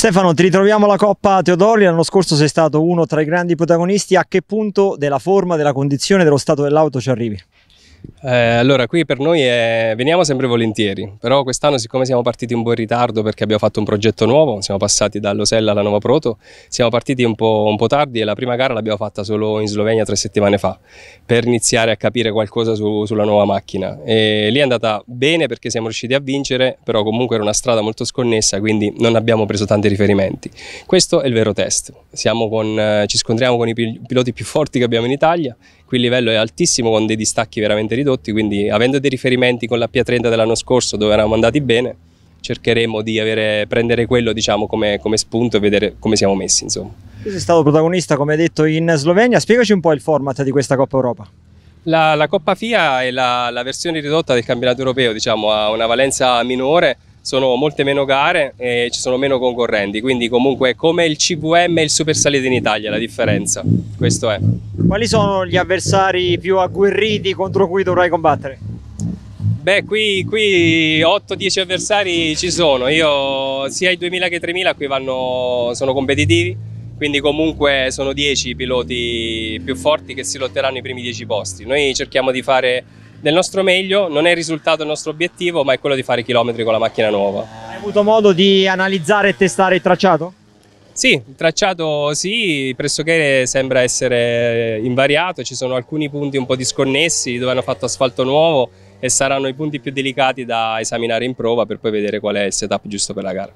Stefano, ti ritroviamo alla Coppa Teodori. L'anno scorso sei stato uno tra i grandi protagonisti. A che punto della forma, della condizione, dello stato dell'auto ci arrivi? Eh, allora, qui per noi è... veniamo sempre volentieri, però quest'anno siccome siamo partiti un po' in ritardo perché abbiamo fatto un progetto nuovo, siamo passati dall'Osella alla Nuova Proto, siamo partiti un po', un po', tardi e la prima gara l'abbiamo fatta solo in Slovenia tre settimane fa per iniziare a capire qualcosa su, sulla nuova macchina. E lì è andata bene perché siamo riusciti a vincere, però comunque era una strada molto sconnessa, quindi non abbiamo preso tanti riferimenti. Questo è il vero test, con, eh, ci scontriamo con i pil piloti più forti che abbiamo in Italia qui il livello è altissimo con dei distacchi veramente ridotti, quindi avendo dei riferimenti con la Pia 30 dell'anno scorso dove eravamo andati bene, cercheremo di avere, prendere quello diciamo, come, come, spunto e vedere come siamo messi. Insomma. Tu sei stato protagonista, come detto, in Slovenia, spiegaci un po' il format di questa Coppa Europa. La, la Coppa FIA è la, la, versione ridotta del campionato europeo, diciamo, ha una valenza minore sono molte meno gare e ci sono meno concorrenti, quindi comunque come il CVM e il Super Salite in Italia la differenza, questo è. Quali sono gli avversari più agguerriti contro cui dovrai combattere? Beh, qui, qui 8-10 avversari ci sono, io sia i 2000 che i 3000 qui vanno, sono competitivi, quindi comunque sono 10 i piloti più forti che si lotteranno i primi 10 posti. Noi cerchiamo di fare del nostro meglio, non è il risultato il nostro obiettivo, ma è quello di fare i chilometri con la macchina nuova. Hai avuto modo di analizzare e testare il tracciato? Sì, il tracciato sì, pressoché sembra essere invariato, ci sono alcuni punti un po' disconnessi dove hanno fatto asfalto nuovo e saranno i punti più delicati da esaminare in prova per poi vedere qual è il setup giusto per la gara.